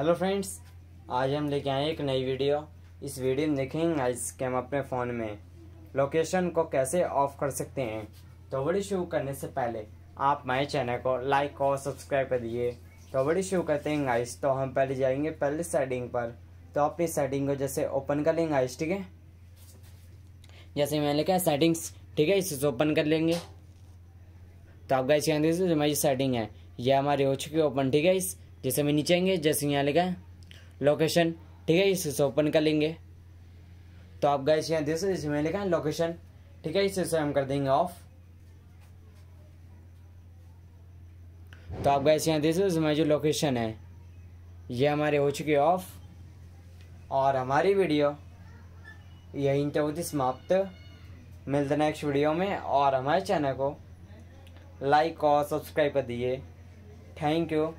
hello friends आज हम लेके आए एक नई वीडियो इस वीडियो में देखेंगे आज के हम अपने फ़ोन में लोकेशन को कैसे ऑफ कर सकते हैं तो बड़ी शुरू करने से पहले आप माय चैनल को लाइक और सब्सक्राइब कर दिए तो बड़ी शुरू करते हैं गाइस तो हम पहले जाएंगे पहले सेटिंग पर तो अपनी सेटिंग को जैसे ओपन कर लेंगे आइस ठीक है जैसे मैंने लिखा है सेटिंग्स ठीक है इसे ओपन कर लेंगे तो आप गाइस जो हमारी सेटिंग है यह हमारी हो चुकी है ओपन ठीक है इस जैसे मैं नीचे आएंगे जैसे यहाँ लिखा है लोकेशन ठीक है इसे से ओपन कर लेंगे तो आप गए यहाँ देख सकते जैसे मैंने लिखा है लोकेशन ठीक है इसे हम कर देंगे ऑफ तो आप गए यहाँ देख सकते इसमें जो लोकेशन है ये हमारे हो चुके ऑफ और हमारी वीडियो यहीं तक होती समाप्त मिलते नेक्स्ट वीडियो में और हमारे चैनल को लाइक और सब्सक्राइब कर दिए थैंक यू